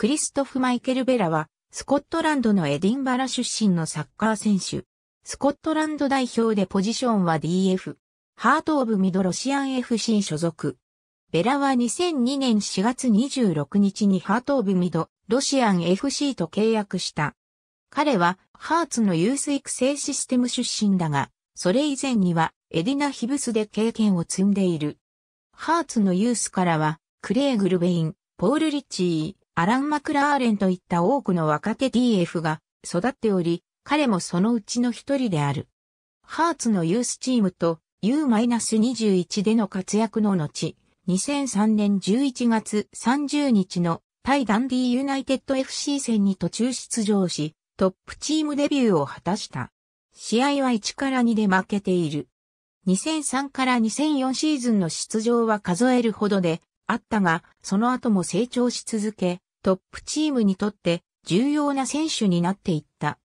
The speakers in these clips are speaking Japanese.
クリストフ・マイケル・ベラは、スコットランドのエディンバラ出身のサッカー選手。スコットランド代表でポジションは DF。ハート・オブ・ミド・ロシアン FC 所属。ベラは2002年4月26日にハート・オブ・ミド、ロシアン FC と契約した。彼は、ハーツのユース育成システム出身だが、それ以前には、エディナ・ヒブスで経験を積んでいる。ハーツのユースからは、クレイ・グルベイン、ポール・リッチー、アラン・マクラーレンといった多くの若手 DF が育っており、彼もそのうちの一人である。ハーツのユースチームと U-21 での活躍の後、2003年11月30日の対ダンディユナイテッド FC 戦に途中出場し、トップチームデビューを果たした。試合は1から2で負けている。2003から2004シーズンの出場は数えるほどであったが、その後も成長し続け、トップチームにとって重要な選手になっていった。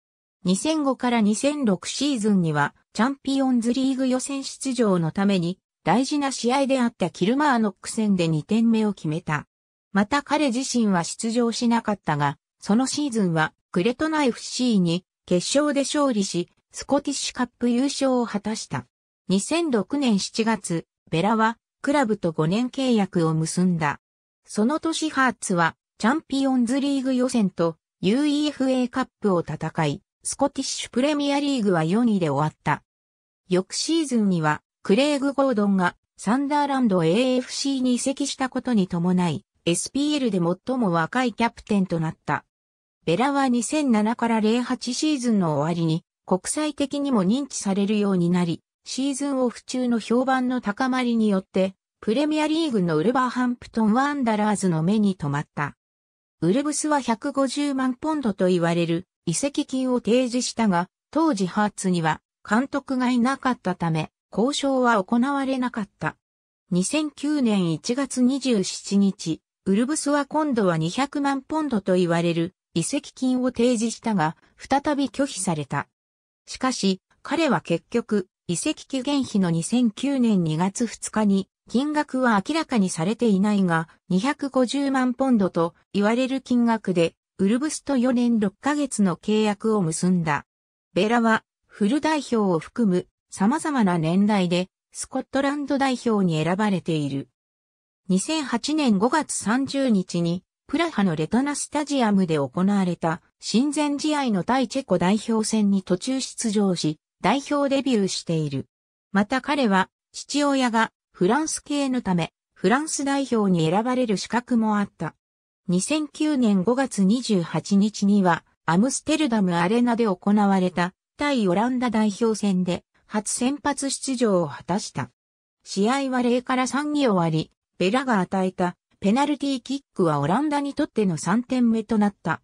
2005から2006シーズンにはチャンピオンズリーグ予選出場のために大事な試合であったキルマーノック戦で2点目を決めた。また彼自身は出場しなかったが、そのシーズンはクレトナ FC に決勝で勝利し、スコティッシュカップ優勝を果たした。2006年7月、ベラはクラブと5年契約を結んだ。その年ハーツはチャンピオンズリーグ予選と UEFA カップを戦い、スコティッシュプレミアリーグは4位で終わった。翌シーズンには、クレイグ・ゴードンがサンダーランド AFC に移籍したことに伴い、SPL で最も若いキャプテンとなった。ベラは2007から08シーズンの終わりに、国際的にも認知されるようになり、シーズンオフ中の評判の高まりによって、プレミアリーグのウルバーハンプトン・ワンダラーズの目に留まった。ウルブスは150万ポンドと言われる移籍金を提示したが、当時ハーツには監督がいなかったため、交渉は行われなかった。2009年1月27日、ウルブスは今度は200万ポンドと言われる移籍金を提示したが、再び拒否された。しかし、彼は結局、移籍期限費の2009年2月2日に金額は明らかにされていないが、250万ポンドと言われる金額で、ウルブスと4年6ヶ月の契約を結んだ。ベラは、フル代表を含む様々な年代で、スコットランド代表に選ばれている。2008年5月30日に、プラハのレトナスタジアムで行われた親善試合の対チェコ代表戦に途中出場し、代表デビューしている。また彼は、父親がフランス系のため、フランス代表に選ばれる資格もあった。2009年5月28日には、アムステルダムアレナで行われた対オランダ代表戦で初先発出場を果たした。試合は0から3に終わり、ベラが与えたペナルティーキックはオランダにとっての3点目となった。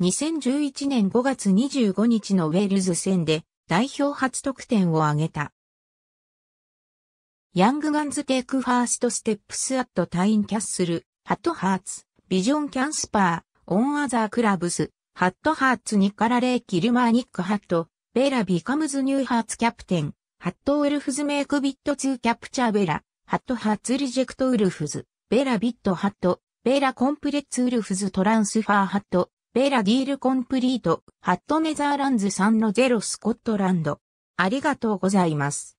2011年5月25日のウェールズ戦で代表初得点を挙げた。ヤングガンズテイクファーストステップスアットタインキャッスル、ハットハーツ、ビジョンキャンスパー、オンアザークラブス、ハットハーツニッカラレイキルマーニックハット、ベラビカムズニューハーツキャプテン、ハットウェルフズメイクビットツーキャプチャーベラ、ハットハーツリジェクトウルフズ、ベラビットハット、ベラコンプレッツウルフズトランスファーハット、ベラディールコンプリート、ハットネザーランズ3のゼロスコットランド。ありがとうございます。